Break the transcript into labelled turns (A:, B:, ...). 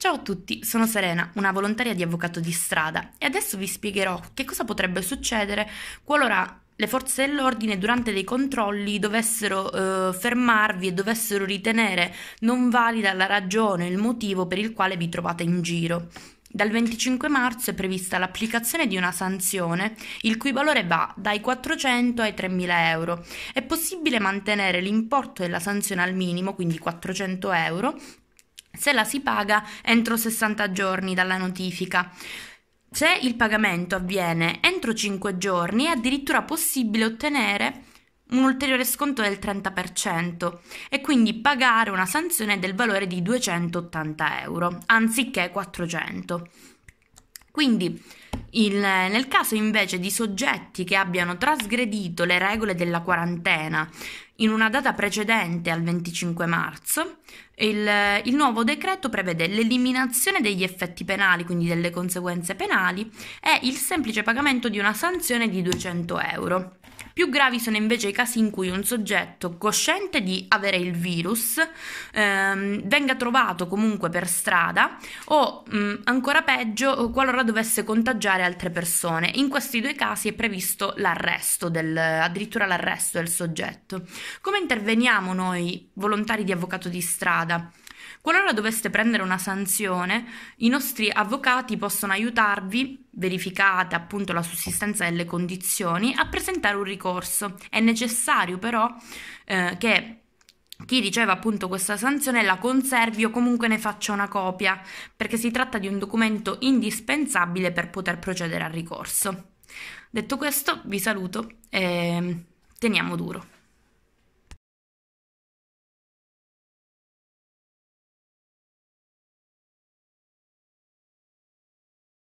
A: Ciao a tutti, sono Serena, una volontaria di avvocato di strada e adesso vi spiegherò che cosa potrebbe succedere qualora le forze dell'ordine durante dei controlli dovessero eh, fermarvi e dovessero ritenere non valida la ragione, il motivo per il quale vi trovate in giro. Dal 25 marzo è prevista l'applicazione di una sanzione, il cui valore va dai 400 ai 3.000 euro. È possibile mantenere l'importo della sanzione al minimo, quindi 400 euro, se la si paga entro 60 giorni dalla notifica. Se il pagamento avviene entro 5 giorni è addirittura possibile ottenere un ulteriore sconto del 30% e quindi pagare una sanzione del valore di 280 euro anziché 400. Quindi il, nel caso invece di soggetti che abbiano trasgredito le regole della quarantena in una data precedente al 25 marzo, il, il, nuovo decreto prevede l'eliminazione degli effetti penali, quindi delle conseguenze penali, e il semplice pagamento di una sanzione di 200 euro. Più gravi sono invece i casi in cui un soggetto cosciente di avere il virus ehm, venga trovato comunque per strada o mh, mm, ancora peggio qualora dovesse contagiare altre persone. In questi due casi è previsto l'arresto del, addirittura l'arresto del soggetto. Come interveniamo noi volontari di avvocato di strada? Qualora doveste prendere una sanzione, i nostri avvocati possono aiutarvi, verificate appunto la sussistenza delle condizioni, a presentare un ricorso. È necessario però eh, che chi riceve appunto questa sanzione la conservi o comunque ne faccia una copia, perché si tratta di un documento indispensabile per poter procedere al ricorso. Detto questo, vi saluto e teniamo duro.